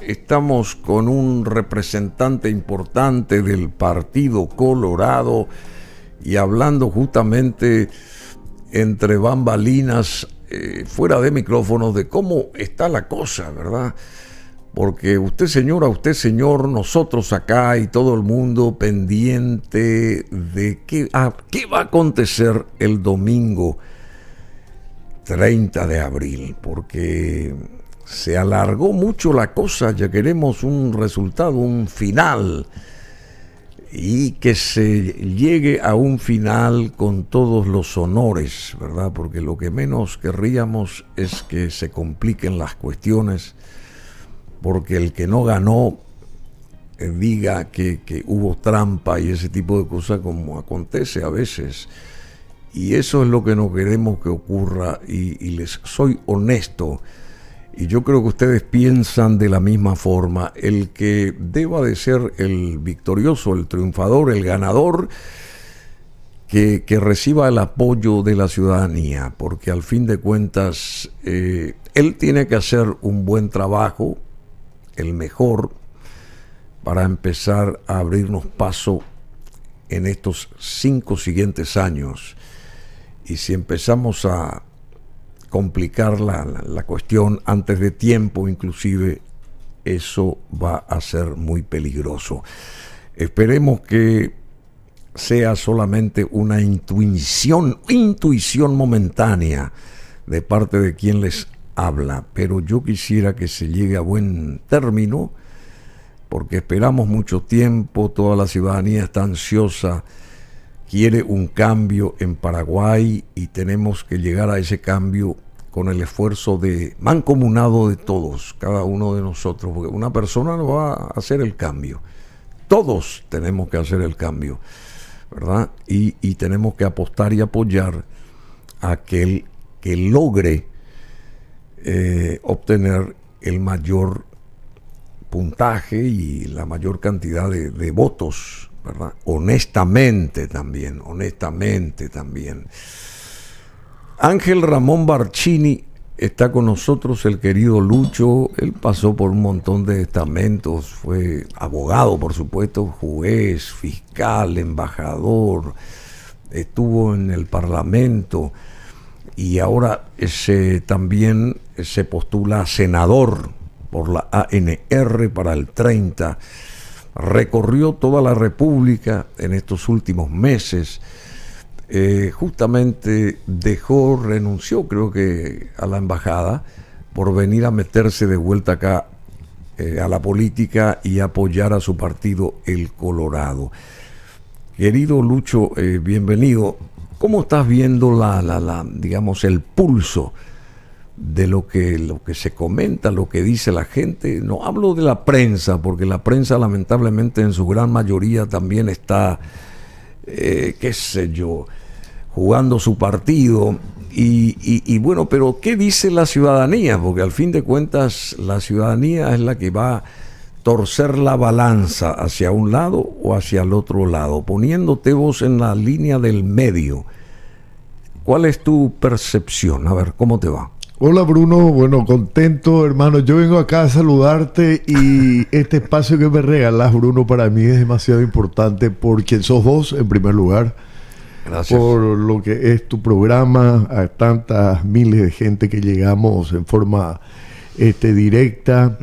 Estamos con un representante importante del Partido Colorado y hablando justamente entre bambalinas, eh, fuera de micrófonos, de cómo está la cosa, ¿verdad? Porque usted señora, usted señor, nosotros acá y todo el mundo pendiente de qué, ah, qué va a acontecer el domingo 30 de abril, porque se alargó mucho la cosa, ya queremos un resultado, un final, y que se llegue a un final con todos los honores, ¿verdad? Porque lo que menos querríamos es que se compliquen las cuestiones, porque el que no ganó eh, diga que, hubo trampa y ese tipo de cosas como acontece a veces. Y eso es lo que no queremos que ocurra y, y les soy honesto. Y yo creo que ustedes piensan de la misma forma. El que deba de ser el victorioso, el triunfador, el ganador, que, reciba el apoyo de la ciudadanía, porque al fin de cuentas eh, él tiene que hacer un buen trabajo, el mejor, para empezar a abrirnos paso en estos cinco siguientes años. Y si empezamos a complicar la, cuestión antes de tiempo, inclusive eso va a ser muy peligroso. Esperemos que sea solamente una intuición, intuición momentánea de parte de quien les habla, pero yo quisiera que se llegue a buen término, porque esperamos mucho tiempo, toda la ciudadanía está ansiosa quiere un cambio en Paraguay y tenemos que llegar a ese cambio con el esfuerzo de mancomunado de todos, cada uno de nosotros, porque una persona no va a hacer el cambio. Todos tenemos que hacer el cambio, ¿verdad? Y, tenemos que apostar y apoyar a aquel que logre eh, obtener el mayor puntaje y la mayor cantidad de, de votos Honestamente también, honestamente también. Ángel Ramón Barcini está con nosotros, el querido Lucho. Él pasó por un montón de estamentos, fue abogado, por supuesto, juez, fiscal, embajador, estuvo en el Parlamento y ahora se, también se postula senador por la ANR para el 30 recorrió toda la República en estos últimos meses. Eh, justamente dejó, renunció creo que a la embajada por venir a meterse de vuelta acá eh, a la política y apoyar a su partido, el Colorado. Querido Lucho, eh, bienvenido. ¿Cómo estás viendo la, la, la, digamos, el pulso? de lo que, lo que se comenta, lo que dice la gente. No hablo de la prensa, porque la prensa lamentablemente en su gran mayoría también está, eh, qué sé yo, jugando su partido. Y, y, bueno, pero ¿qué dice la ciudadanía? Porque al fin de cuentas la ciudadanía es la que va a torcer la balanza hacia un lado o hacia el otro lado, poniéndote vos en la línea del medio. ¿Cuál es tu percepción? A ver, ¿cómo te va? Hola Bruno, bueno, contento hermano. Yo vengo acá a saludarte y este espacio que me regalas Bruno para mí es demasiado importante por quien sos vos en primer lugar. Gracias. Por lo que es tu programa, a tantas miles de gente que llegamos en forma este, directa.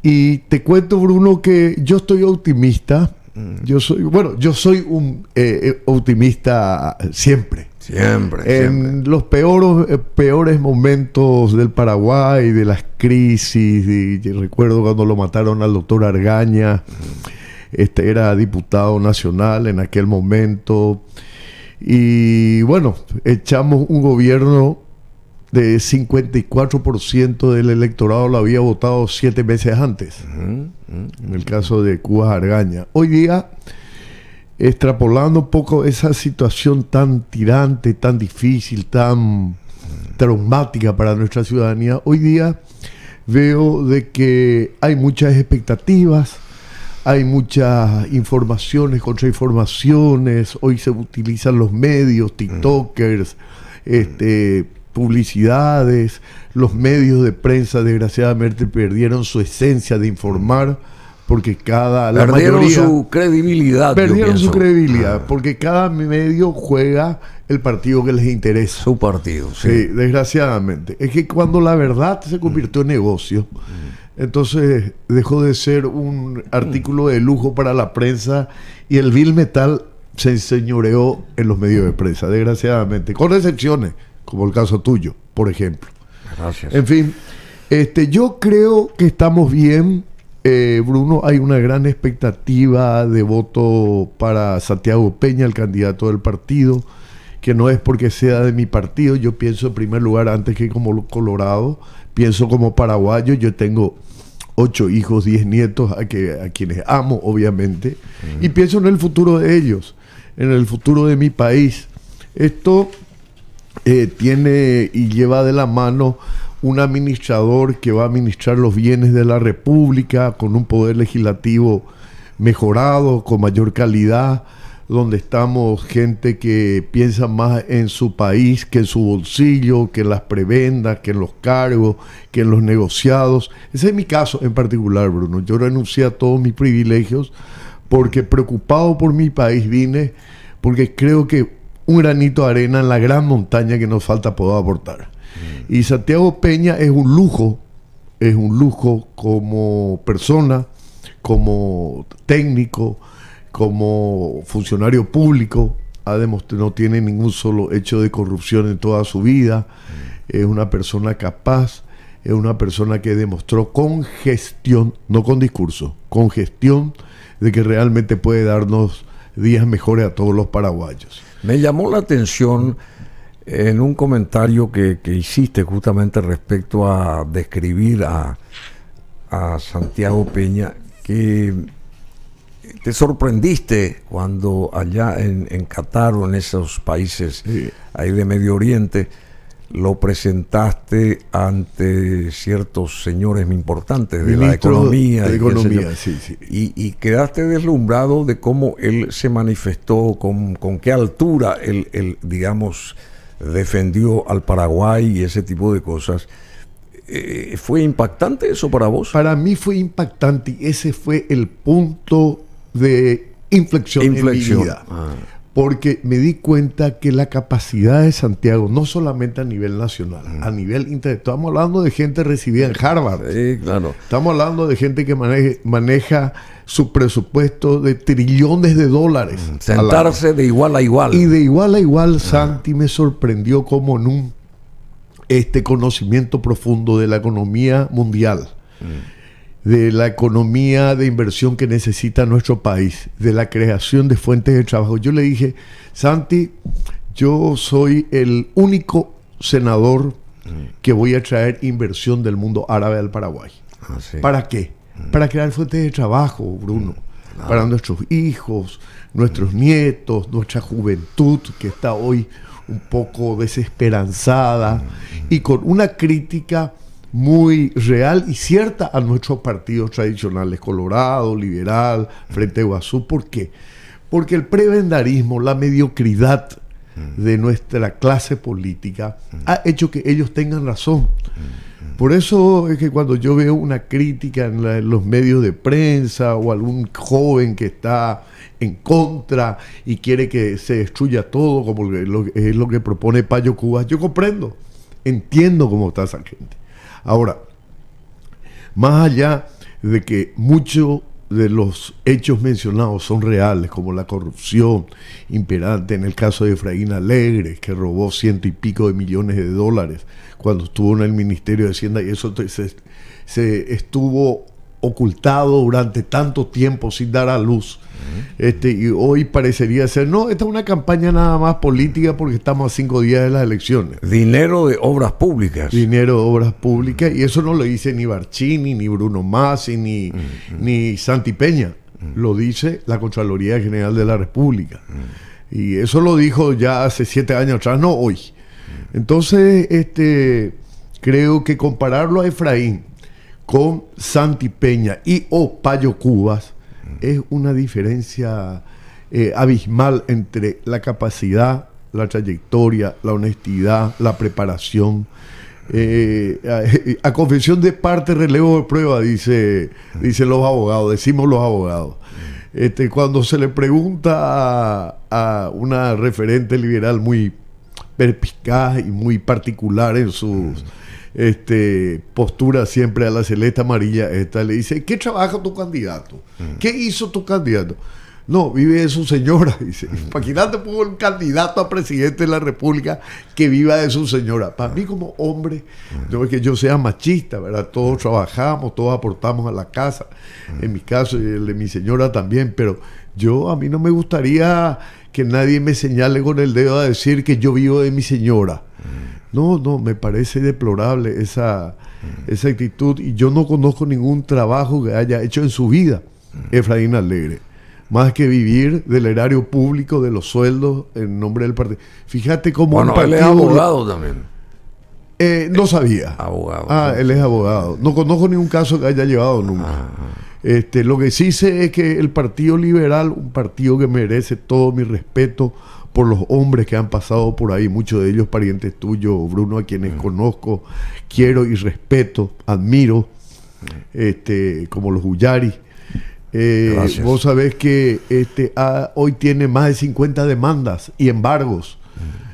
Y te cuento Bruno que yo estoy optimista Mm. Yo soy, bueno, yo soy un eh, eh, optimista siempre. Siempre. En los peores, eh, peores momentos del Paraguay, de las crisis, y, recuerdo cuando lo mataron al doctor Argaña, mm. este era diputado nacional en aquel momento. Y bueno, echamos un gobierno de 54% del electorado lo había votado siete meses antes, en el caso de Cuba Argaña. Hoy día, extrapolando un poco esa situación tan tirante, tan difícil, tan traumática para nuestra ciudadanía, hoy día veo de que hay muchas expectativas, hay muchas informaciones, contrainformaciones, hoy se utilizan los medios, TikTokers, este publicidades, los medios de prensa desgraciadamente perdieron su esencia de informar porque cada la perdieron su credibilidad perdieron su credibilidad porque cada medio juega el partido que les interesa su partido sí. sí desgraciadamente es que cuando la verdad se convirtió en mm. negocio mm. entonces dejó de ser un mm. artículo de lujo para la prensa y el vil metal se enseñoreó en los medios de prensa desgraciadamente con excepciones como el caso tuyo, por ejemplo. Gracias. En fin, este, yo creo que estamos bien, eh, Bruno. Hay una gran expectativa de voto para Santiago Peña, el candidato del partido, que no es porque sea de mi partido. Yo pienso en primer lugar, antes que como colorado, pienso como paraguayo. Yo tengo ocho hijos, diez nietos, a, quienes amo, obviamente, y pienso en el futuro de ellos, en el futuro de mi país. Esto eh, tiene y lleva de la mano un administrador que va a administrar los bienes de la República con un poder legislativo mejorado, con mayor calidad, donde estamos gente que piensa más en su país que en su bolsillo, que en las prebendas, que en los cargos, que en los negociados. Ese es mi caso en particular, Bruno. Yo renuncié a todos mis privilegios porque preocupado por mi país vine, porque creo que un granito de arena en la gran montaña que nos falta poder aportar. Mm. Y Santiago Peña es un lujo, es un lujo como persona, como técnico, como funcionario público, ha no tiene ningún solo hecho de corrupción en toda su vida, mm. es una persona capaz, es una persona que demostró con gestión, no con discurso, con gestión de que realmente puede darnos días mejores a todos los paraguayos. Me llamó la atención eh, en un comentario que, hiciste justamente respecto a describir a, Santiago Peña, que te sorprendiste cuando allá en, en Qatar o en esos países ahí de Medio Oriente lo presentaste ante ciertos señores importantes de la economía. Y, quedaste deslumbrado de cómo él se manifestó, con, qué altura él, digamos, defendió al Paraguay y ese tipo de cosas. Eh, ¿Fue impactante eso para vos? Para mí fue impactante y ese fue el punto de inflexión, ah porque me di cuenta que la capacidad de Santiago, no solamente a nivel nacional, a nivel internacional, Estamos hablando de gente recibida en Harvard. Sí, claro. Estamos hablando de gente que maneja su presupuesto de trillones de dólares. Sentarse de igual a igual. Y de igual a igual, Santi me sorprendió como en un este conocimiento profundo de la economía mundial de la economía de inversión que necesita nuestro país, de la creación de fuentes de trabajo. Yo le dije, Santi, yo soy el único senador que voy a traer inversión del mundo árabe al Paraguay. Ah, ¿Para qué? Mm. Para crear fuentes de trabajo, Bruno. Mm. Para nuestros hijos, nuestros mm. nietos, nuestra juventud que está hoy un poco desesperanzada y con una crítica muy real y cierta a nuestros partidos tradicionales, Colorado, Liberal, Frente Guasú. ¿Por qué? Porque el prebendarismo, la mediocridad mm. de nuestra clase política mm. ha hecho que ellos tengan razón. Mm, Por eso es que cuando yo veo una crítica en, los medios de prensa o algún joven que está en contra y quiere que se destruya todo, como lo, es lo que propone Payo Cuba, yo comprendo, entiendo cómo está esa gente. Ahora, más allá de que muchos de los hechos mencionados son reales, como la corrupción imperante en el caso de Efraín Alegre, que robó ciento y pico de millones de dólares cuando estuvo en el Ministerio de Hacienda y eso se, se estuvo ocultado durante tanto tiempo sin dar a luz. Este, y hoy parecería ser, no, esta es una campaña nada más política porque estamos a cinco días de las elecciones. Dinero de obras públicas. Dinero de obras públicas, y eso no lo dice ni Barcini ni Bruno Masi, ni, ni Santi Peña, lo dice la Contraloría General de la República. Y eso lo dijo ya hace siete años atrás, no hoy. Entonces, este, creo que compararlo a Efraín, con Santi Peña y o Payo Cubas mm. es una diferencia eh, abismal entre la capacidad, la trayectoria, la honestidad, la preparación. Eh, a, confesión de parte, relevo de prueba, dice, dicen los abogados, decimos los abogados. Mm. Este, cuando se le pregunta a, a una referente liberal muy perspicaz y muy particular en sus mm este, postura siempre a la celeta amarilla esta, le dice, ¿qué trabaja tu candidato? Mm. ¿Qué hizo tu candidato? No, vive de su señora. Dice, mm. imagínate un candidato a presidente de la República que viva de su señora. Para mí como hombre, mm. no es que yo sea machista, ¿verdad? Todos trabajamos, todos aportamos a la casa. En mi caso, el de mi señora también, pero yo a mí no me gustaría que nadie me señale con el dedo a decir que yo vivo de mi señora. No, no, me parece deplorable esa, esa actitud y yo no conozco ningún trabajo que haya hecho en su vida Efraín Alegre, más que vivir del erario público, de los sueldos en nombre del partido. Fíjate cómo bueno, también. Eh, no sabía. Abogado. Ah, él es abogado. No conozco ningún caso que haya llevado nunca. Ah, ah. Este, lo que sí sé es que el Partido Liberal, un partido que merece todo mi respeto por los hombres que han pasado por ahí, muchos de ellos parientes tuyos, Bruno, a quienes mm. conozco, quiero y respeto, admiro, este, como los Ullari. Eh, vos sabés que este, ah, hoy tiene más de 50 demandas y embargos. Mm.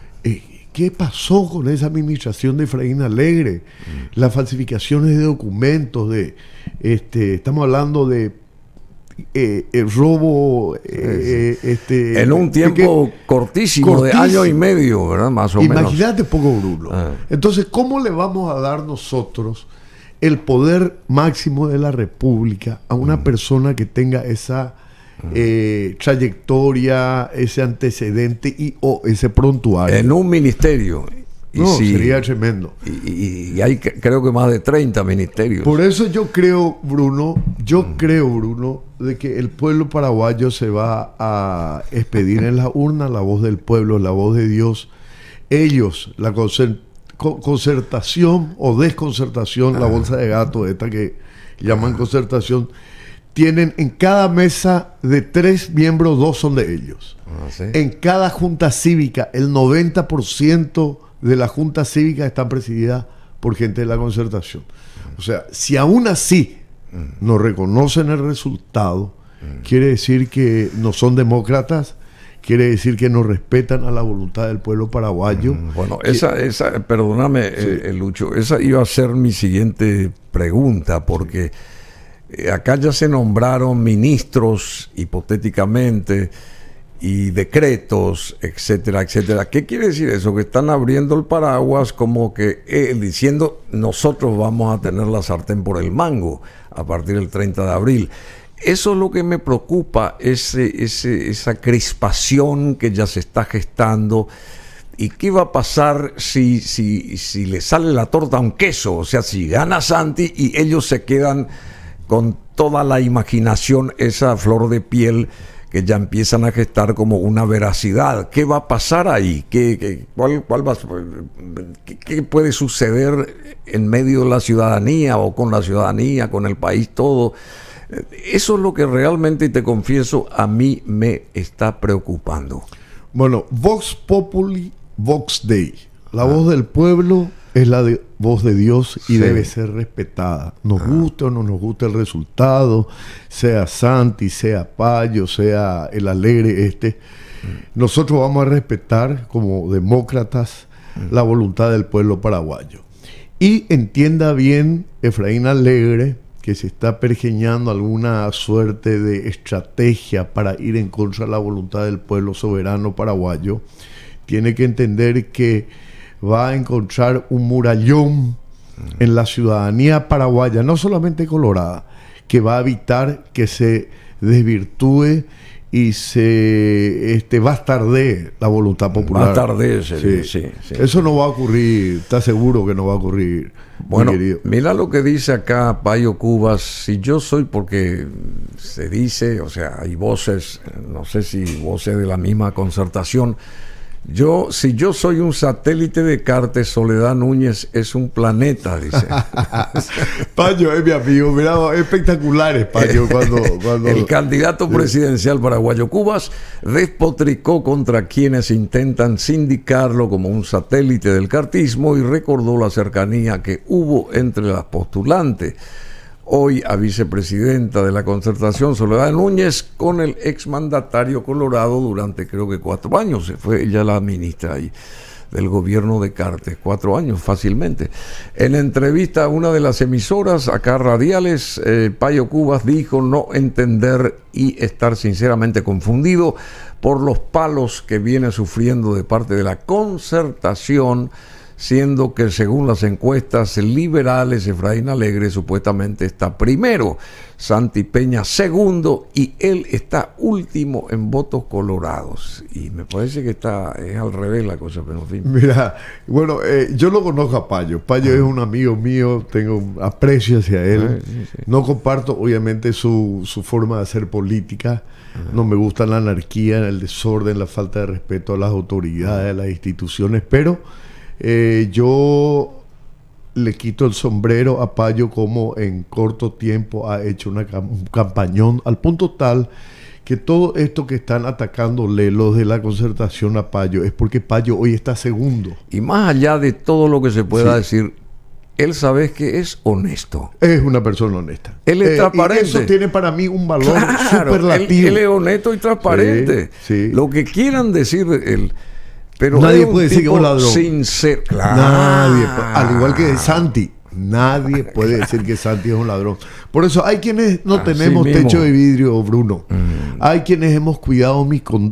¿Qué pasó con esa administración de Efraín Alegre? Mm. Las falsificaciones de documentos, de este, estamos hablando de eh, robo eh, eh, este, en un tiempo cortísimo, de año y medio, ¿verdad? Más o menos. Imagínate poco Bruno. Ah. Entonces, ¿cómo le vamos a dar nosotros el poder máximo de la República a una mm. persona que tenga esa eh, trayectoria, ese antecedente y o oh, ese prontuario. En un ministerio. no, sería tremendo. Y, hay creo que más de 30 ministerios. Por eso yo creo, Bruno, yo mm. creo, Bruno, de que el pueblo paraguayo se va a expedir en la urna la voz del pueblo, la voz de Dios. Ellos, la concertación o desconcertación, la ah. bolsa de gato, esta que llaman concertación, tienen en cada mesa de tres miembros, dos son de ellos. Ah, en cada junta cívica, el 90% de la junta cívica están presididas por gente de la concertación. O sea, si aún así nos mm. no reconocen el resultado, mm. quiere decir que no son demócratas, quiere decir que no respetan a la voluntad del pueblo paraguayo. Mm, bueno, esa, esa, perdóname, eh, eh, Lucho, esa iba a ser mi siguiente pregunta, porque... Eh, acá ya se nombraron ministros hipotéticamente y decretos, etcétera, etcétera. ¿Qué quiere decir eso? Que están abriendo el paraguas como que eh, diciendo nosotros vamos a tener la sartén por el mango a partir del 30 de abril. Eso es lo que me preocupa, esa crispación que ya se está gestando. ¿Y qué va a pasar si, si, si le sale la torta a un queso? O sea, si gana Santi y ellos se quedan con toda la imaginación, esa flor de piel que ya empiezan a gestar como una veracidad. ¿Qué va a pasar ahí? ¿Qué, puede suceder en medio de la ciudadanía o con la ciudadanía, con el país todo? Eso es lo que realmente, te confieso, a mí me está preocupando. Bueno, Vox Populi, Vox Dei, la ah. voz del pueblo es la voz de Dios y debe ser respetada. Nos ah. guste gusta o no nos gusta el resultado, sea Santi, sea Payo, sea el alegre este. Mm. Nosotros vamos a respetar como demócratas mm. la voluntad del pueblo paraguayo. Y entienda bien Efraín Alegre que se está pergeñando alguna suerte de estrategia para ir en contra de la voluntad del pueblo soberano paraguayo, tiene que entender que va a encontrar un murallón en la ciudadanía paraguaya, no solamente colorada, que va a evitar que se desvirtúe y se este, bastardee la voluntad popular. Bastarde, sí, sí, sí, Eso no va a ocurrir, está seguro que no va a ocurrir. Bueno, mira lo que dice acá Payo Cubas, si yo soy porque se dice, o sea, hay voces, no sé si voces de la misma concertación, yo, si yo soy un satélite de Cartes, Soledad Núñez es un planeta, dice. Paño es eh, mi amigo, mira, espectaculares, Paño, eh, cuando... El candidato presidencial paraguayo Cubas despotricó contra quienes intentan sindicarlo como un satélite del cartismo y recordó la cercanía que hubo entre las postulantes hoy a vicepresidenta de la concertación, Soledad Núñez, con el exmandatario Colorado durante creo que cuatro años, ...se fue ella la ministra del gobierno de Cartes, cuatro años fácilmente. En entrevista a una de las emisoras, acá radiales, eh, Payo Cubas dijo no entender y estar sinceramente confundido por los palos que viene sufriendo de parte de la concertación siendo que según las encuestas liberales, Efraín Alegre supuestamente está primero, Santi Peña segundo y él está último en votos colorados. Y me parece que está es al revés la cosa, pero en fin. Mira, bueno, eh, yo lo conozco a Payo. Payo es un amigo mío, tengo aprecio hacia él. Ah, no comparto, obviamente, su, forma de hacer política. Ah. No me gusta la anarquía, el desorden, la falta de respeto a las autoridades, a las instituciones, pero... Eh, yo le quito el sombrero a Payo como en corto tiempo ha hecho una, un campañón al punto tal que todo esto que están atacándole los de la concertación a Payo es porque Payo hoy está segundo. Y más allá de todo lo que se pueda decir, él sabes que es honesto. Es una persona honesta. Él es eh, transparente. eso tiene para mí un valor claro, superlativo. Él, es honesto y transparente. Lo que quieran decir él. Pero nadie puede decir que es un ladrón. ser Claro. Nadie. Ah. Al igual que Santi. Nadie ah, puede decir que Santi es un ladrón. Por eso hay quienes no ah, tenemos techo de vidrio, Bruno. Mm. Hay quienes hemos cuidado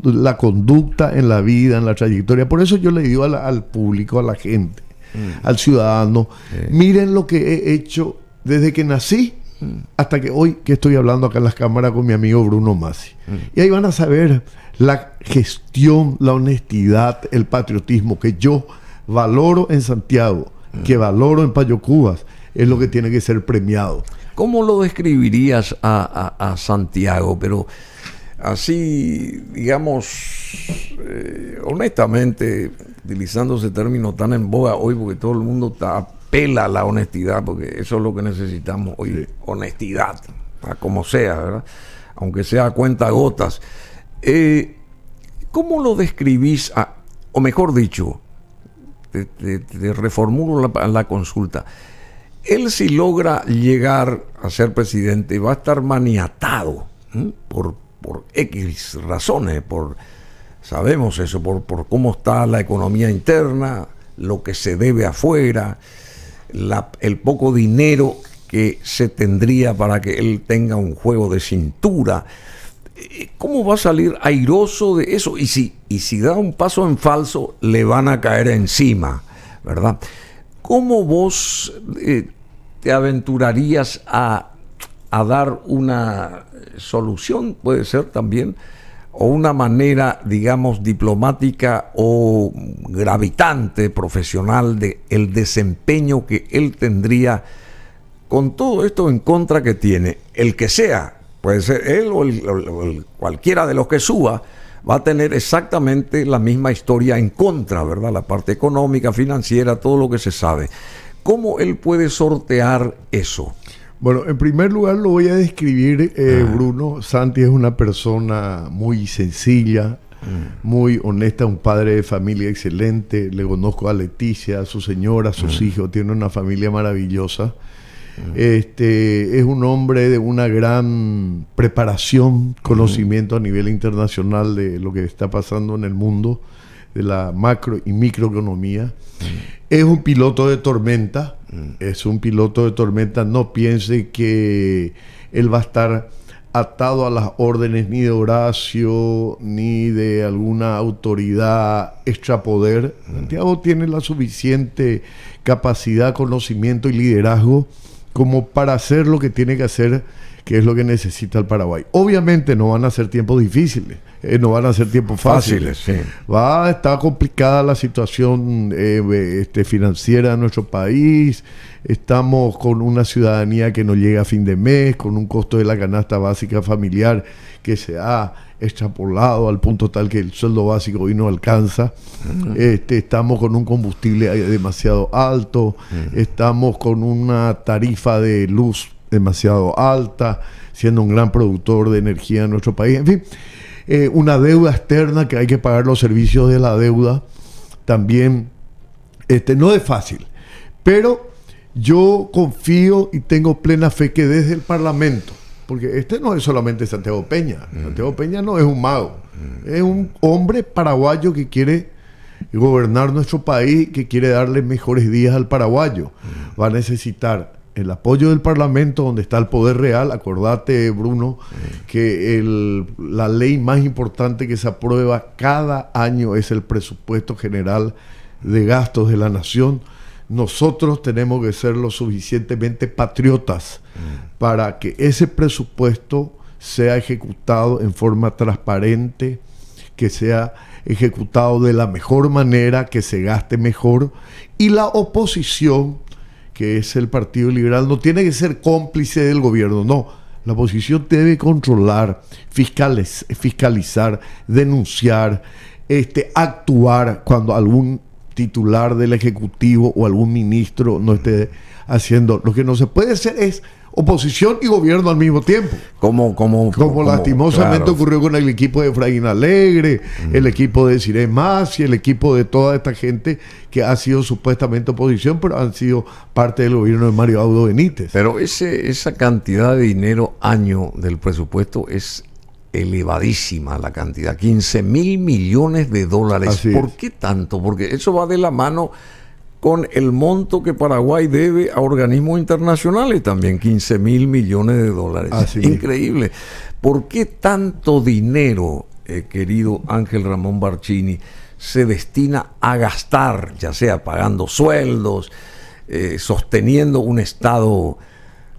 la conducta en la vida, en la trayectoria. Por eso yo le digo al público, a la gente, mm. al ciudadano, miren lo que he hecho desde que nací mm. hasta que hoy que estoy hablando acá en las cámaras con mi amigo Bruno Masi. Y ahí van a saber la gestión, la honestidad, el patriotismo que yo valoro en Santiago, que valoro en Payocubas, es lo que tiene que ser premiado. ¿Cómo lo describirías a, Santiago? Pero así, digamos, eh, honestamente, utilizando ese término tan en boga hoy, porque todo el mundo apela a la honestidad, porque eso es lo que necesitamos hoy, honestidad, como sea, aunque sea a cuenta gotas. Eh, ¿Cómo lo describís, o mejor dicho, te, reformulo la, consulta? Él si logra llegar a ser presidente va a estar maniatado por, X razones, por sabemos eso, por, cómo está la economía interna, lo que se debe afuera, el poco dinero que se tendría para que él tenga un juego de cintura. Eh, ¿Cómo va a salir airoso de eso? Y si, y si da un paso en falso, le van a caer encima, ¿verdad? ¿Cómo vos eh, te aventurarías a, dar una solución, puede ser también, o una manera, digamos, diplomática o gravitante, profesional, de el desempeño que él tendría con todo esto en contra que tiene, el que sea Puede ser él o, cualquiera de los que suba va a tener exactamente la misma historia en contra, ¿verdad? La parte económica, financiera, todo lo que se sabe. ¿Cómo él puede sortear eso? Bueno, en primer lugar lo voy a describir, eh, ah. Bruno. Santi es una persona muy sencilla, mm. muy honesta, un padre de familia excelente. Le conozco a Leticia, a su señora, a sus mm. hijos. Tiene una familia maravillosa. Este, es un hombre de una gran preparación, conocimiento a nivel internacional de lo que está pasando en el mundo, de la macro y microeconomía. Es un piloto de tormenta, es un piloto de tormenta. No piense que él va a estar atado a las órdenes ni de Horacio ni de alguna autoridad extrapoder. Santiago tiene la suficiente capacidad, conocimiento y liderazgo como para hacer lo que tiene que hacer, que es lo que necesita el Paraguay. Obviamente no van a ser tiempos difíciles, eh, no van a ser tiempos fáciles. Va a complicada la situación eh, eh, este, financiera de nuestro país, estamos con una ciudadanía que no llega a fin de mes, con un costo de la canasta básica familiar que se ha extrapolado al punto tal que el sueldo básico hoy no alcanza. Este, estamos con un combustible demasiado alto, estamos con una tarifa de luz demasiado alta, siendo un gran productor de energía en nuestro país. En fin, eh, una deuda externa que hay que pagar los servicios de la deuda también este, no es fácil, pero yo confío y tengo plena fe que desde el Parlamento porque este no es solamente Santiago Peña. Mm. Santiago Peña no es un mago. Mm. Es un hombre paraguayo que quiere gobernar nuestro país, que quiere darle mejores días al paraguayo. Mm. Va a necesitar el apoyo del Parlamento, donde está el poder real. Acordate, Bruno, que la ley más importante que se aprueba cada año es el presupuesto general de gastos de la nación nosotros tenemos que ser lo suficientemente patriotas mm. para que ese presupuesto sea ejecutado en forma transparente, que sea ejecutado de la mejor manera, que se gaste mejor. Y la oposición, que es el Partido Liberal, no tiene que ser cómplice del gobierno, no. La oposición debe controlar, fiscales, fiscalizar, denunciar, este, actuar cuando algún titular del Ejecutivo o algún ministro no esté haciendo. Lo que no se puede hacer es oposición y gobierno al mismo tiempo. Como, como, como, lastimosamente ocurrió con el equipo de Efraín Alegre, mm. el equipo de Cire Más y el equipo de toda esta gente que ha sido supuestamente oposición, pero han sido parte del gobierno de Mario Audo Benítez. Pero ese, esa cantidad de dinero año del presupuesto es elevadísima la cantidad, 15 mil millones de dólares. ¿Por qué tanto? Porque eso va de la mano con el monto que Paraguay debe a organismos internacionales también, 15 mil millones de dólares. Increíble. ¿Por qué tanto dinero, eh, querido Ángel Ramón Barcini, se destina a gastar, ya sea pagando sueldos, eh, sosteniendo un Estado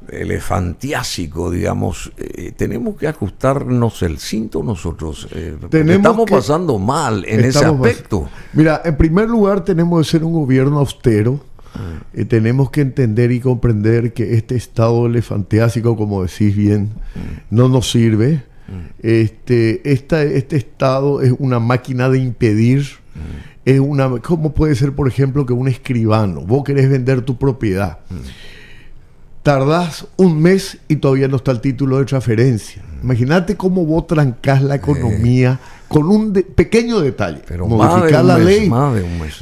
elefantiásico, digamos, eh, tenemos que ajustarnos el cinto nosotros. Eh, estamos pasando mal en ese aspecto. Mira, en primer lugar tenemos que ser un gobierno austero. Ah. y tenemos que entender y comprender que este estado elefantiásico, como decís bien, mm. no nos sirve. Mm. Este, este estado es una máquina de impedir. Mm. Es una, ¿Cómo puede ser, por ejemplo, que un escribano, vos querés vender tu propiedad? tardás un mes y todavía no está el título de transferencia. Imagínate cómo vos trancás la eh. economía con un pequeño detalle. Pero modificar la ley.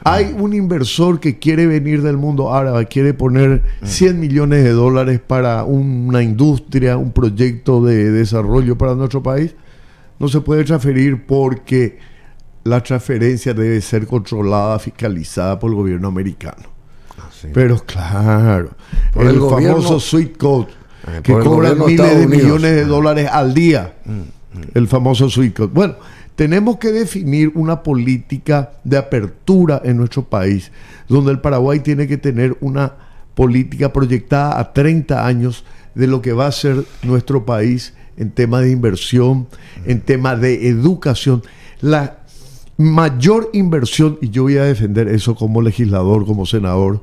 Hay un inversor que quiere venir del mundo árabe, quiere poner 100 mm. millones de dólares para una industria, un proyecto de desarrollo para nuestro país. No se puede transferir porque la transferencia debe ser controlada, fiscalizada por el gobierno americano. Pero claro, el, famoso sweet coat que cobra miles de millones de dólares al día. El famoso sweet coat. Bueno, tenemos que definir una política de apertura en nuestro país, donde el Paraguay tiene que tener una política proyectada a 30 años de lo que va a ser nuestro país en tema de inversión, en tema de educación. La mayor inversión, y yo voy a defender eso como legislador, como senador,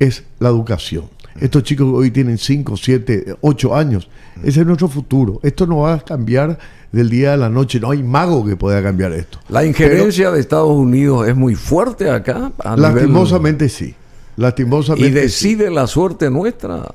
es la educación. Estos chicos hoy tienen 5, 7, 8 años. Ese es nuestro futuro. Esto no va a cambiar del día a la noche. No hay mago que pueda cambiar esto. ¿La injerencia de Estados Unidos es muy fuerte acá? lastimosamente sí. Y decide la suerte nuestra,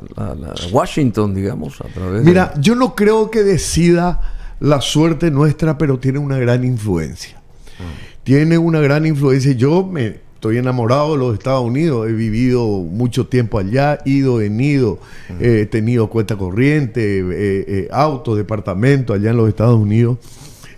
Washington, digamos, a través Mira, yo no creo que decida la suerte nuestra, pero tiene una gran influencia. Ah. Tiene una gran influencia. Yo me estoy enamorado de los Estados Unidos, he vivido mucho tiempo allá, He ido, venido, he tenido cuenta corriente, eh, eh autos, allá en los Estados Unidos.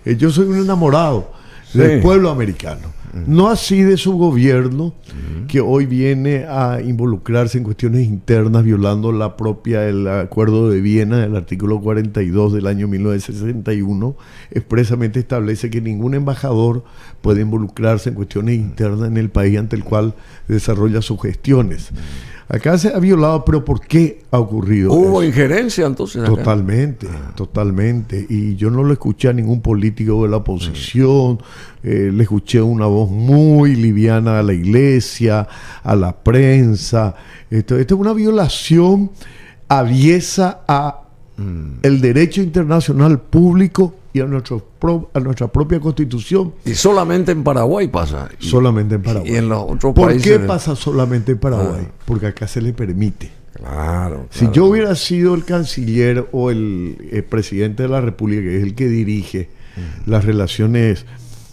Eh, yo soy un enamorado del pueblo americano. Mm. No así de su gobierno, mm. que hoy viene a involucrarse en cuestiones internas, violando la propia, el Acuerdo de Viena, el artículo 42 del año 1961, expresamente establece que ningún embajador puede involucrarse en cuestiones internas en el país ante el cual desarrolla sus gestiones. Mm. Acá se ha violado, pero ¿por qué ha ocurrido? Hubo injerencia entonces. Totalmente, ah. totalmente. Y yo no lo escuché a ningún político de la oposición, mm. eh, le escuché una voz muy liviana a la iglesia, a la prensa. Esto, esto es una violación aviesa a Mm. el derecho internacional público y a, nuestro a nuestra propia constitución. Y solamente en Paraguay pasa. solamente en Paraguay. Y en los otros ¿Por qué pasa solamente en Paraguay? Ah. Porque acá se le permite. Claro, Si yo hubiera sido el canciller o el, presidente de la República, que es el que dirige mm. las relaciones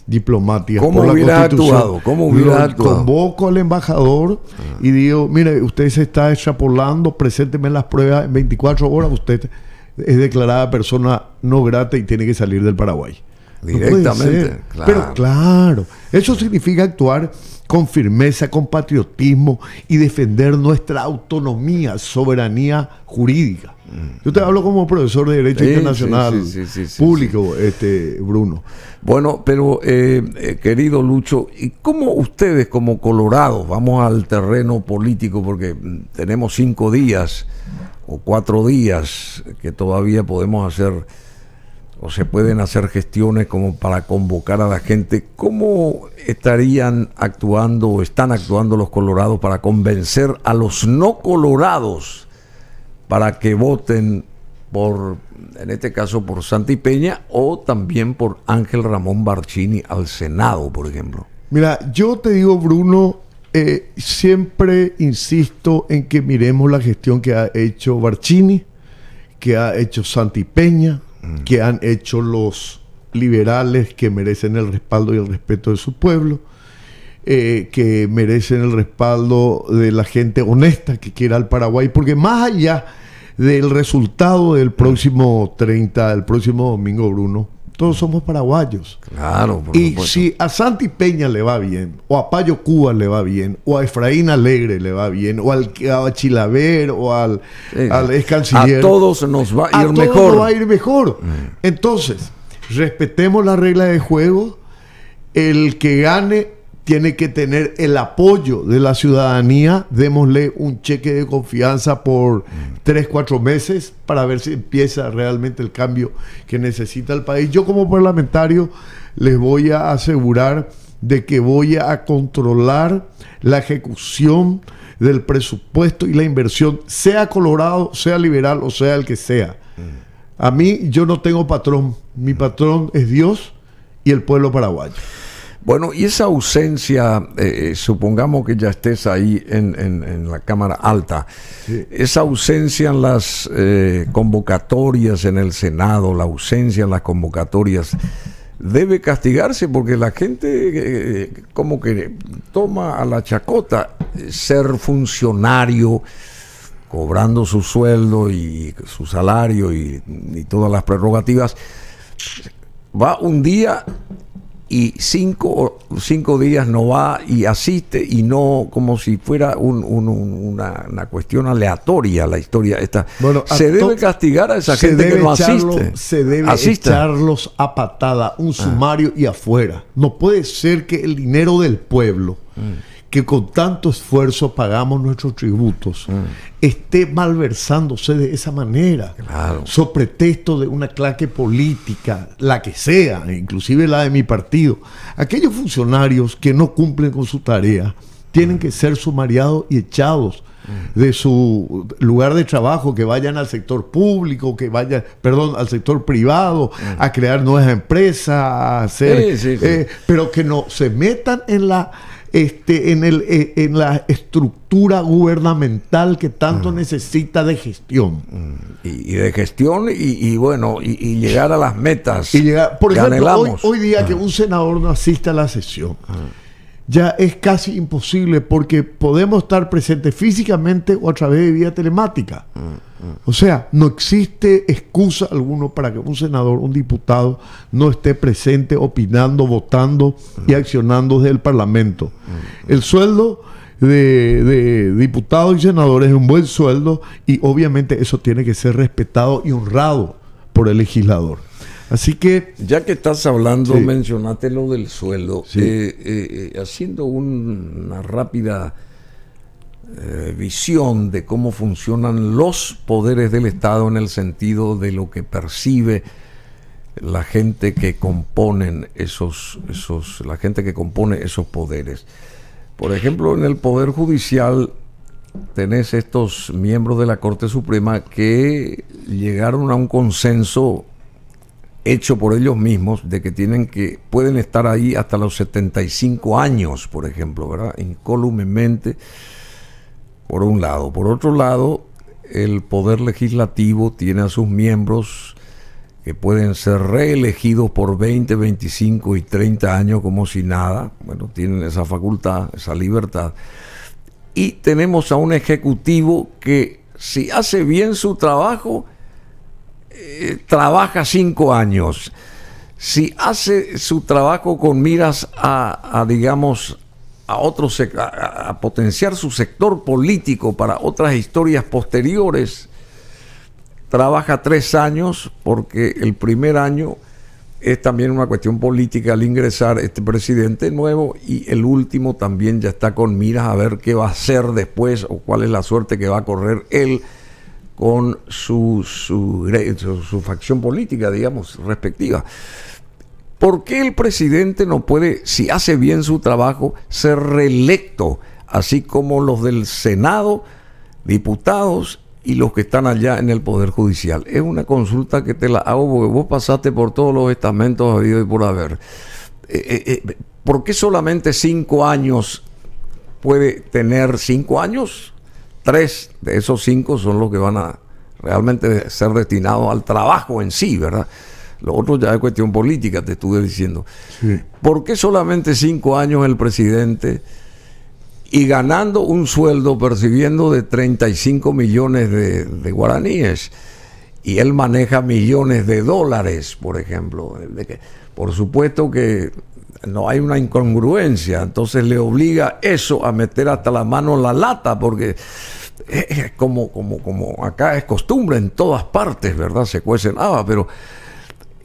diplomáticas ¿Cómo por la Constitución, ¿Cómo hubiera Convoco al embajador ah. y digo, mire, usted se está extrapolando, presénteme las pruebas en 24 horas, usted es declarada persona no grata y tiene que salir del Paraguay. Directamente. claro. Pero claro, eso significa actuar con firmeza, con patriotismo y defender nuestra autonomía, soberanía jurídica. Mm. Yo te hablo como profesor de Derecho Internacional Público, este Bruno. Bueno, pero eh, eh, querido Lucho, ¿y cómo ustedes como colorados, vamos al terreno político porque mm, tenemos cinco días o cuatro días que todavía podemos hacer o se pueden hacer gestiones como para convocar a la gente. ¿Cómo estarían actuando o están actuando los colorados para convencer a los no colorados para que voten por, en este caso, por Santi Peña o también por Ángel Ramón Barcini al Senado, por ejemplo? Mira, yo te digo, Bruno, eh, siempre insisto en que miremos la gestión que ha hecho Barcini, que ha hecho Santi Peña, mm. que han hecho los liberales que merecen el respaldo y el respeto de su pueblo, eh, que merecen el respaldo de la gente honesta que quiera al Paraguay, porque más allá del resultado del próximo 30, del próximo domingo, Bruno, todos somos paraguayos. Claro, por Y si a Santi Peña le va bien, o a Payo Cuba le va bien, o a Efraín Alegre le va bien, o al a Chilaver, o al, canciller. A todos nos va a ir a Todos nos va a ir mejor. Entonces, respetemos la regla de juego. El que gane tiene que tener el apoyo de la ciudadanía. Démosle un cheque de confianza por tres, cuatro meses para ver si empieza realmente el cambio que necesita el país. Yo como parlamentario les voy a asegurar de que voy a controlar la ejecución del presupuesto y la inversión, sea colorado, sea liberal o sea el que sea. Mm. A mí yo no tengo patrón, mi patrón es Dios y el pueblo paraguayo. Bueno, y esa ausencia, eh, eh, supongamos que ya estés ahí en, la Cámara Alta, esa ausencia en las eh, convocatorias en el Senado, la ausencia en las convocatorias, debe castigarse porque la gente como que toma a la chacota ser funcionario cobrando su sueldo y su salario y todas las prerrogativas, va un día y cinco, cinco días no va y asiste y no como si fuera una, cuestión aleatoria la historia esta. se debe castigar a esa gente que no asiste. Se debe echarlos a patada, un ah. sumario y afuera. No puede ser que el dinero del pueblo... Mm que con tanto esfuerzo pagamos nuestros tributos, mm. esté malversándose de esa manera, claro. texto pretexto de una claque política, la que sea, inclusive la de mi partido. Aquellos funcionarios que no cumplen con su tarea tienen mm. que ser sumariados y echados mm. de su lugar de trabajo, que vayan al sector público, que vayan, perdón, al sector privado, a crear nuevas empresas, hacer, eh, pero que no se metan en la este, en, el, eh, en la estructura gubernamental que tanto ah. necesita de gestión. Mm, y, de gestión y, bueno, y, llegar a las metas. Y llegar, por ejemplo, hoy, día que ah. un senador no asiste a la sesión, ah. ya es casi imposible porque podemos estar presentes físicamente o a través de vía telemática. O sea, no existe excusa alguno para que un senador, un diputado, no esté presente opinando, votando y accionando desde el Parlamento. El sueldo de, diputados y senadores es un buen sueldo y obviamente eso tiene que ser respetado y honrado por el legislador. Así que... Ya que estás hablando, sí. mencionate lo del sueldo. Eh, eh, eh, haciendo una rápida eh, visión de cómo funcionan los poderes del Estado en el sentido de lo que percibe la gente que componen esos, la gente que compone esos poderes. Por ejemplo, en el Poder Judicial tenés estos miembros de la Corte Suprema que llegaron a un consenso hecho por ellos mismos de que tienen que pueden estar ahí hasta los 75 años, por ejemplo, ¿verdad? Incólumemente por un lado. Por otro lado, el Poder Legislativo tiene a sus miembros que pueden ser reelegidos por 20, 25 y 30 años como si nada. Bueno, tienen esa facultad, esa libertad. Y tenemos a un ejecutivo que si hace bien su trabajo, eh, trabaja cinco años. Si hace su trabajo con miras a, a digamos, a, a, potenciar su sector político para otras historias posteriores. Trabaja tres años porque el primer año es también una cuestión política al ingresar este presidente nuevo y el último también ya está con miras a ver qué va a hacer después o cuál es la suerte que va a correr él con su, su, su facción política, digamos, respectiva. ¿Por qué el presidente no puede, si hace bien su trabajo, ser reelecto, así como los del Senado, diputados y los que están allá en el Poder Judicial? Es una consulta que te la hago porque vos pasaste por todos los estamentos habido y por haber. Eh, eh, eh, ¿Por qué solamente cinco años puede tener cinco años? Tres de esos cinco son los que van a realmente ser destinados al trabajo en sí, ¿verdad? Lo otro ya es cuestión política, te estuve diciendo. ¿Por qué solamente cinco años el presidente y ganando un sueldo, percibiendo de 35 millones de, guaraníes? Y él maneja millones de dólares, por ejemplo. Por supuesto que no hay una incongruencia, entonces le obliga eso a meter hasta la mano la lata, porque es como, como, como acá es costumbre en todas partes, ¿verdad? Se cuece nada ah, pero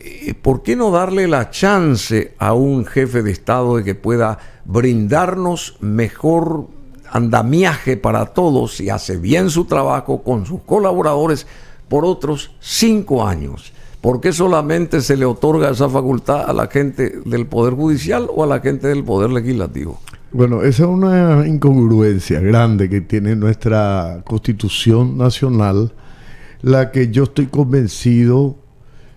eh, ¿por qué no darle la chance a un jefe de Estado de que pueda brindarnos mejor andamiaje para todos y hace bien su trabajo con sus colaboradores por otros cinco años? ¿Por qué solamente se le otorga esa facultad a la gente del Poder Judicial o a la gente del Poder Legislativo? Bueno, esa es una incongruencia grande que tiene nuestra Constitución Nacional, la que yo estoy convencido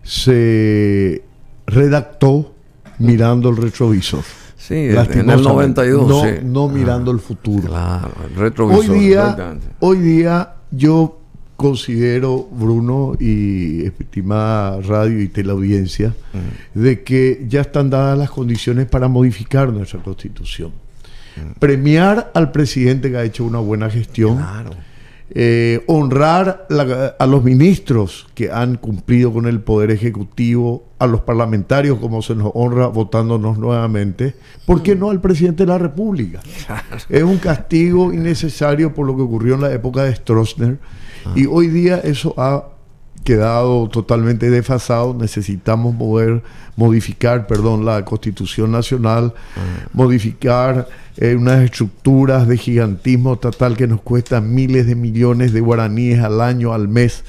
se redactó mirando el retrovisor. Sí, en el 92. No, mirando el futuro. Claro, el retrovisor. Hoy día, hoy día yo considero, Bruno y estimada radio y teleaudiencia, de que ya están dadas las condiciones para modificar nuestra constitución. Premiar al presidente que ha hecho una buena gestión. Claro eh, honrar a los ministros que han cumplido con el Poder Ejecutivo, a los parlamentarios como se nos honra votándonos nuevamente, ¿por qué no al presidente de la República? Es un castigo innecesario por lo que ocurrió en la época de Stroessner y ah. hoy día eso ha quedado totalmente desfasado, necesitamos poder modificar perdón, la constitución nacional, ah. modificar eh, unas estructuras de gigantismo estatal que nos cuestan miles de millones de guaraníes al año, al mes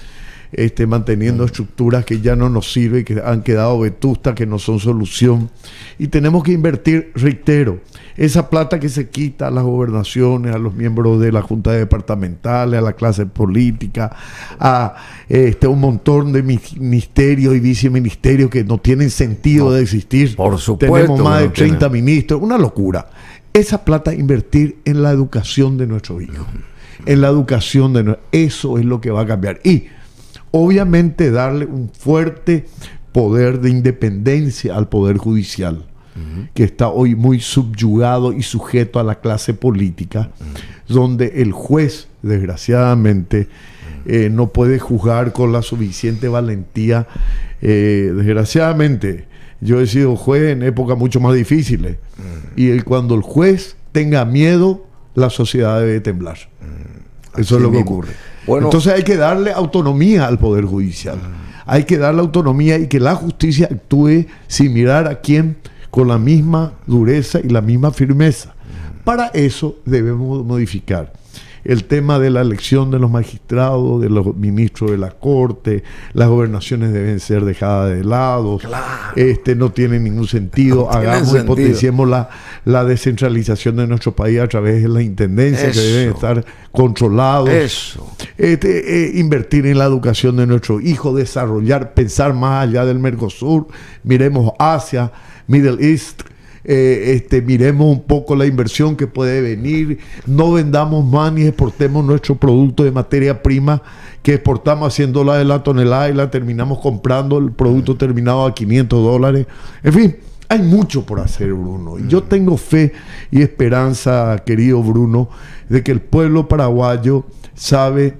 este, manteniendo estructuras que ya no nos sirven, que han quedado vetustas, que no son solución. Y tenemos que invertir, reitero, esa plata que se quita a las gobernaciones, a los miembros de la Junta de Departamentales, a la clase política, a este, un montón de ministerios y viceministerios que no tienen sentido de existir. Por Tenemos más de 30 ministros, una locura. Esa plata invertir en la educación de nuestros hijos. en la educación de Eso es lo que va a cambiar. Y obviamente darle un fuerte poder de independencia al Poder Judicial, que está hoy muy subyugado y sujeto a la clase política, donde el juez, desgraciadamente, eh, no puede juzgar con la suficiente valentía. Eh, desgraciadamente, yo he sido juez en épocas mucho más difíciles, eh, y cuando el juez tenga miedo, la sociedad debe temblar. Eso es lo que ocurre. Entonces hay que darle autonomía al Poder Judicial. Ah. Hay que darle autonomía y que la justicia actúe sin mirar a quién con la misma dureza y la misma firmeza. Ah. Para eso debemos modificar el tema de la elección de los magistrados, de los ministros de la corte, las gobernaciones deben ser dejadas de lado, este no tiene ningún sentido, hagamos y potenciemos la, la descentralización de nuestro país a través de las intendencias que deben estar controlados, Eso. Este, eh, invertir en la educación de nuestros hijos, desarrollar, pensar más allá del Mercosur, miremos Asia, Middle East, eh, este, miremos un poco la inversión que puede venir, no vendamos más ni exportemos nuestro producto de materia prima que exportamos a la de la tonelada y la terminamos comprando el producto terminado a 500 dólares. En fin, hay mucho por hacer, Bruno. Y yo mm. tengo fe y esperanza, querido Bruno, de que el pueblo paraguayo sabe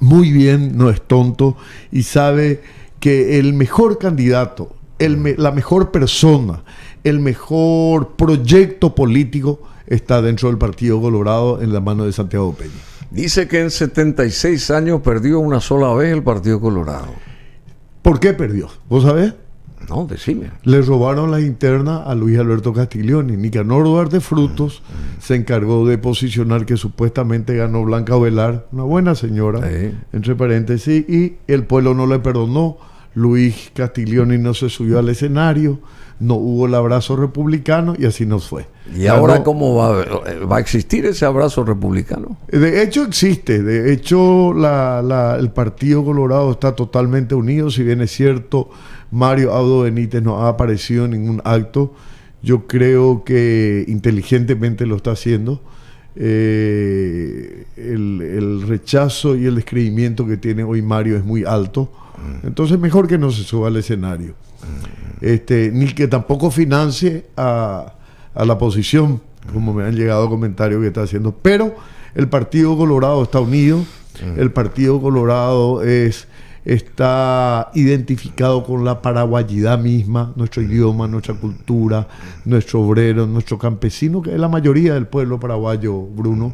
muy bien, no es tonto, y sabe que el mejor candidato, el la mejor persona, el mejor proyecto político está dentro del Partido Colorado en la mano de Santiago Peña. Dice que en 76 años perdió una sola vez el Partido Colorado. ¿Por qué perdió? ¿Vos sabés? No, decime. Le robaron la interna a Luis Alberto Castiglioni. Nicanor Duarte Frutos mm, mm. se encargó de posicionar que supuestamente ganó Blanca Velar, una buena señora, entre paréntesis, y el pueblo no le perdonó Luis Castiglioni no se subió al escenario, no hubo el abrazo republicano y así nos fue. ¿Y ahora cómo va, va, a existir ese abrazo republicano? De hecho existe, de hecho el Partido Colorado está totalmente unido, si bien es cierto, Mario Audo Benítez no ha aparecido en ningún acto, yo creo que inteligentemente lo está haciendo eh, el, rechazo y el descreimiento que tiene hoy Mario es muy alto. Mm. Entonces mejor que no se suba al escenario. Mm. Este, ni que tampoco financie a, a la posición, como me han llegado comentarios que está haciendo. Pero el Partido Colorado está unido. Mm. El Partido Colorado es está identificado con la paraguayidad misma, nuestro idioma, nuestra cultura, nuestro obrero, nuestro campesino, que es la mayoría del pueblo paraguayo, Bruno.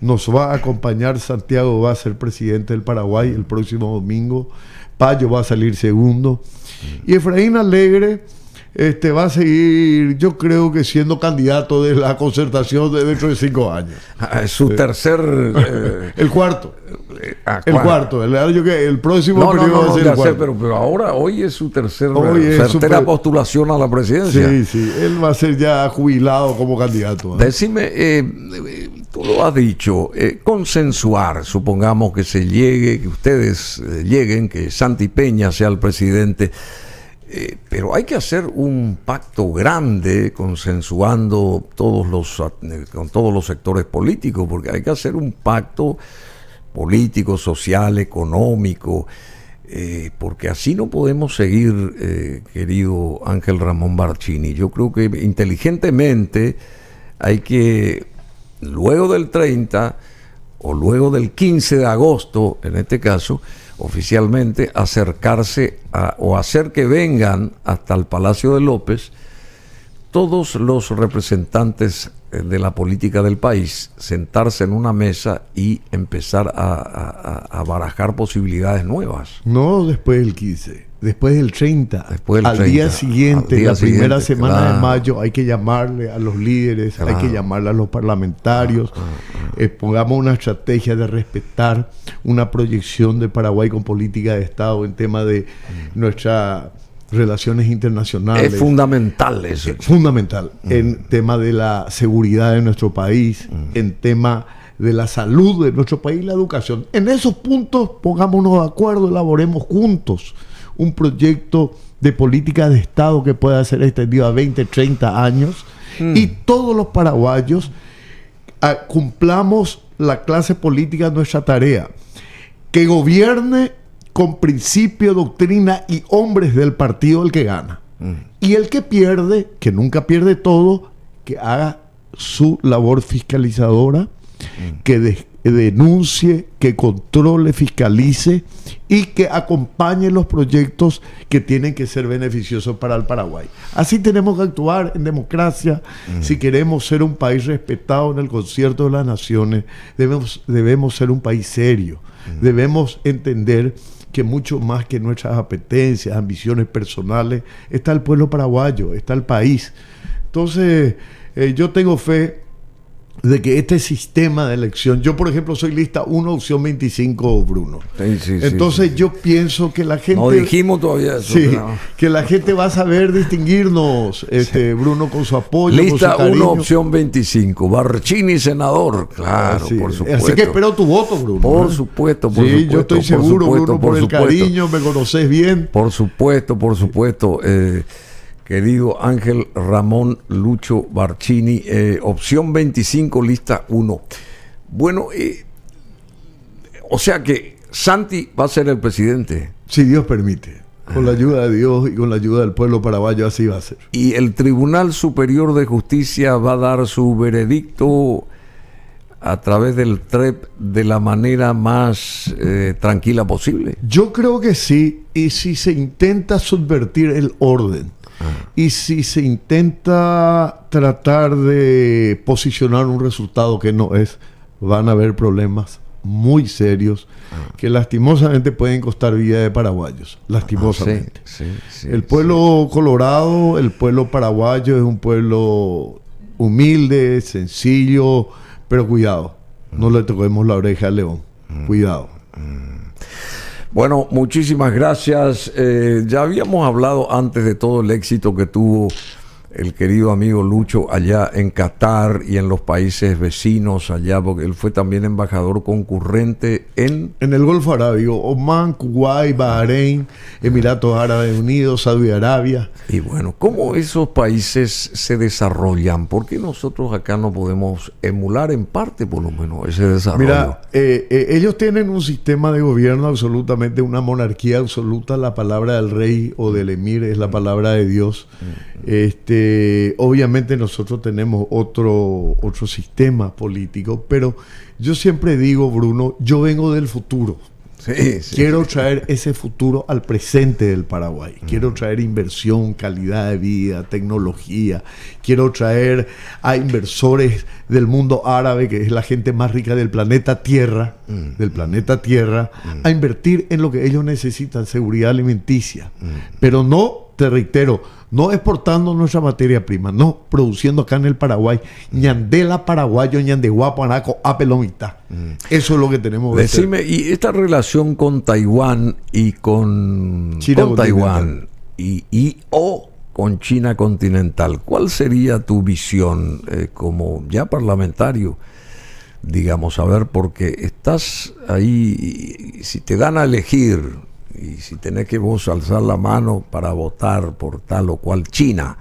Nos va a acompañar, Santiago va a ser presidente del Paraguay el próximo domingo, Payo va a salir segundo. Y Efraín Alegre este, va a seguir, yo creo que siendo candidato de la concertación de dentro de cinco años. Ah, su tercer... el cuarto. Eh, eh, el cuarto. El, el próximo periodo va a ser el cuarto. pero, pero, ahora, hoy es su tercer, hoy es eh, tercera postulación a la presidencia. Sí, sí. Él va a ser ya jubilado como candidato. Decime, tú lo has dicho, consensuar, supongamos que se llegue, que ustedes lleguen, que Santi Peña sea el presidente. Eh, pero hay que hacer un pacto grande consensuando todos los, eh, con todos los sectores políticos, porque hay que hacer un pacto político, social, económico, eh, porque así no podemos seguir, querido Ángel Ramón Barcini. Yo creo que inteligentemente hay que, luego del 30 o luego del 15 de agosto, en este caso, oficialmente acercarse o hacer que vengan hasta el Palacio de López todos los representantes eh, de la política del país, sentarse en una mesa y empezar a, a barajar posibilidades nuevas. No después del 15 después del 30, al día siguiente, la primera semana de mayo, hay que llamarle a los líderes, hay que llamarle a los parlamentarios, ah, ah, ah. Eh, pongamos una estrategia de respetar una proyección de Paraguay con política de Estado en tema de mm. nuestras relaciones internacionales. Es fundamental eso. Eh, fundamental. Mm. En tema de la seguridad de nuestro país, mm. en tema de la salud de nuestro país, la educación. En esos puntos pongámonos de acuerdo, elaboremos juntos un proyecto de política de Estado que pueda ser extendido a 20, 30 años mm. y todos los paraguayos ah, cumplamos la clase política nuestra tarea. Que gobierne con principio, doctrina y hombres del partido el que gana. Mm. Y el que pierde, que nunca pierde todo, que haga su labor fiscalizadora, mm. que, denuncie, que controle, fiscalice y que acompañe los proyectos que tienen que ser beneficiosos para el Paraguay. Así tenemos que actuar en democracia. Mm. Si queremos ser un país respetado en el concierto de las naciones, debemos, debemos ser un país serio. Mm. Debemos entender que mucho más que nuestras apetencias, ambiciones personales, está el pueblo paraguayo, está el país. Entonces, eh, yo tengo fe de que este sistema de elección, yo por ejemplo soy lista 1, opción 25, Bruno. Entonces yo pienso que la gente... No dijimos todavía eso. Que la gente va a saber distinguirnos, este, Bruno, con su apoyo. Lista 1, opción 25. Barchini, senador. Claro, Así por supuesto. Así que espero tu voto, Bruno. ¿eh? Por supuesto, por supuesto. yo estoy seguro, por Bruno, por, el cariño, me conoces bien. Por supuesto, por supuesto. Eh, querido Ángel Ramón Lucho Barcini, eh, opción 25, lista 1. Bueno, eh, o sea que Santi va a ser el presidente. Si Dios permite. Con la ah. ayuda de Dios y con la ayuda del pueblo paraguayo así va a ser. Y el Tribunal Superior de Justicia va a dar su veredicto a través del TREP de la manera más eh, tranquila posible. Yo creo que sí, y si se intenta subvertir el orden, y si se intenta tratar de posicionar un resultado que no es, van a haber problemas muy serios que lastimosamente pueden costar vida de paraguayos. Lastimosamente. Ah, el pueblo colorado, el pueblo paraguayo es un pueblo humilde, sencillo, pero cuidado, no le toquemos la oreja al león. Mm. Cuidado. Mm. Bueno, muchísimas gracias. Eh, ya habíamos hablado antes de todo el éxito que tuvo el querido amigo Lucho allá en Qatar y en los países vecinos allá, porque él fue también embajador concurrente en... En el Golfo Arábigo, Oman, Kuwait, Bahrein, Emiratos Árabes Unidos, Saudi Arabia. Y bueno, ¿cómo esos países se desarrollan? ¿Por qué nosotros acá no podemos emular en parte, por lo menos, ese desarrollo? Mira, eh, eh, ellos tienen un sistema de gobierno absolutamente, una monarquía absoluta, la palabra del rey o del emir es la palabra de Dios. Mm. Este, eh, obviamente nosotros tenemos otro, otro sistema político, pero yo siempre digo, Bruno, yo vengo del futuro. Quiero traer ese futuro al presente del Paraguay. Mm. Quiero traer inversión, calidad de vida, tecnología. Quiero traer a inversores del mundo árabe, que es la gente más rica del planeta Tierra, mm. del planeta Tierra, mm. a invertir en lo que ellos necesitan, seguridad alimenticia. Pero no, te reitero, no exportando nuestra materia prima, no, produciendo acá en el Paraguay, ñandela paraguayo, ñandeguapo, anaco, apelomita. Mm. Eso es lo que tenemos que Decime, y esta relación con Taiwán y con, China Taiwán y, o con China continental, ¿cuál sería tu visión eh, como ya parlamentario? digamos, a ver, porque estás ahí, si te dan a elegir y si tenés que vos alzar la mano para votar por tal o cual China,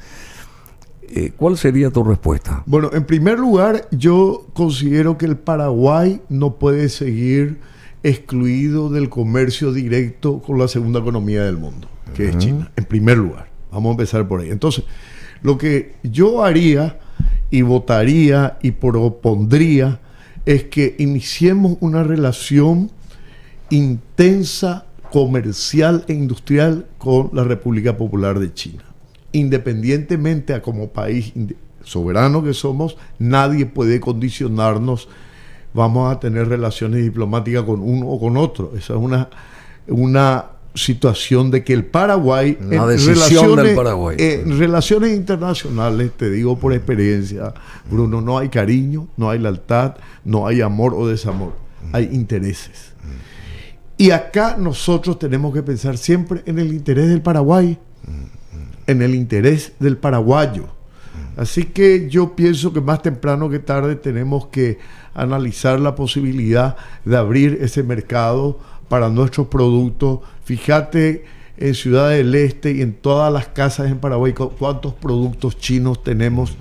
eh, ¿cuál sería tu respuesta? Bueno, en primer lugar, yo considero que el Paraguay no puede seguir excluido del comercio directo con la segunda economía del mundo, que es China, en primer lugar. Vamos a empezar por ahí. Entonces, lo que yo haría y votaría y propondría es que iniciemos una relación intensa comercial e industrial con la República Popular de China. Independientemente a como país soberano que somos, nadie puede condicionarnos, vamos a tener relaciones diplomáticas con uno o con otro. Esa es una, una situación de que el Paraguay, en, relaciones, Paraguay. Eh, en relaciones internacionales, te digo por experiencia, Bruno, no hay cariño, no hay lealtad, no hay amor o desamor, hay intereses. Mm. Y acá nosotros tenemos que pensar siempre en el interés del Paraguay, en el interés del paraguayo. Así que yo pienso que más temprano que tarde tenemos que analizar la posibilidad de abrir ese mercado para nuestros productos. Fíjate en Ciudad del Este y en todas las casas en Paraguay cuántos productos chinos tenemos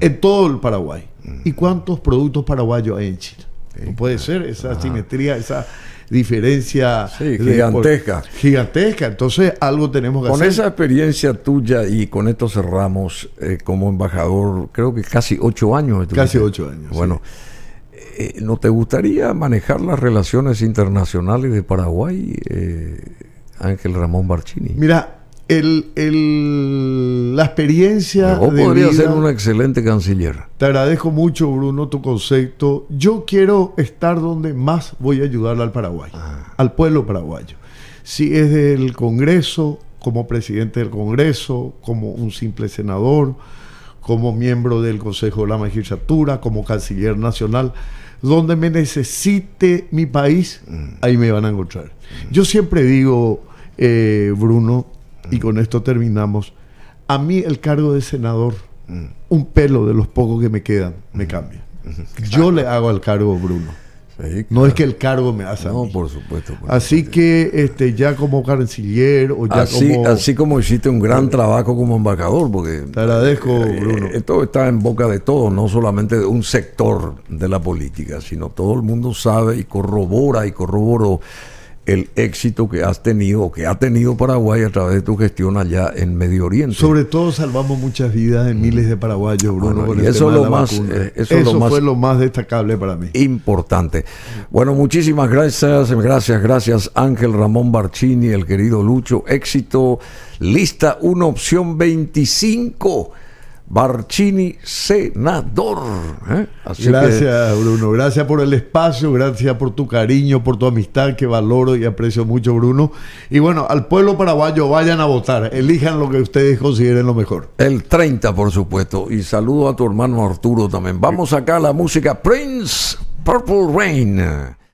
en todo el Paraguay y cuántos productos paraguayos hay en China. puede ser esa ah. simetría, esa, diferencia gigantesca. gigantesca, entonces algo tenemos que hacer. Con esa experiencia tuya y con esto cerramos eh, como embajador, creo que casi ocho años. Casi ocho años. Bueno. Eh, ¿No te gustaría manejar las relaciones internacionales de Paraguay, eh, Ángel Ramón Barchini? Mira, la experiencia. O podría ser una excelente canciller. Te agradezco mucho, Bruno, tu concepto. Yo quiero estar donde más voy a ayudar al Paraguay, ah. al pueblo paraguayo. Si es del Congreso, como presidente del Congreso, como un simple senador, como miembro del Consejo de la Magistratura, como canciller nacional. Donde me necesite mi país, mm. ahí me van a encontrar. Yo siempre digo, eh, Bruno, y con esto terminamos, a mí el cargo de senador, mm. un pelo de los pocos que me quedan, me mm. cambia. Mm-hmm. Yo le hago el cargo Bruno. No es que el cargo me hace. No, por supuesto. así que este, ya como canciller o ya así, como. Así como hiciste un gran trabajo como embajador, porque. Te agradezco, eh, Bruno. Esto eh, está en boca de todos, no solamente de un sector de la política, sino todo el mundo sabe y corrobora y corroboró el éxito que has tenido que ha tenido Paraguay a través de tu gestión allá en Medio Oriente. Sobre todo salvamos muchas vidas de mm. miles de paraguayos, Bruno. eso, lo más, eh, eso, fue lo más destacable para mí. Importante. Bueno, muchísimas gracias, gracias, gracias Ángel Ramón Barcini, el querido Lucho. Éxito, lista una opción 25 Barcini senador. ¿eh? gracias, Bruno. Gracias por el espacio, gracias por tu cariño, por tu amistad, que valoro y aprecio mucho, Bruno. Y bueno, al pueblo paraguayo vayan a votar, elijan lo que ustedes consideren lo mejor. El 30, por supuesto. Y saludo a tu hermano Arturo también. Vamos acá a la música Prince Purple Rain.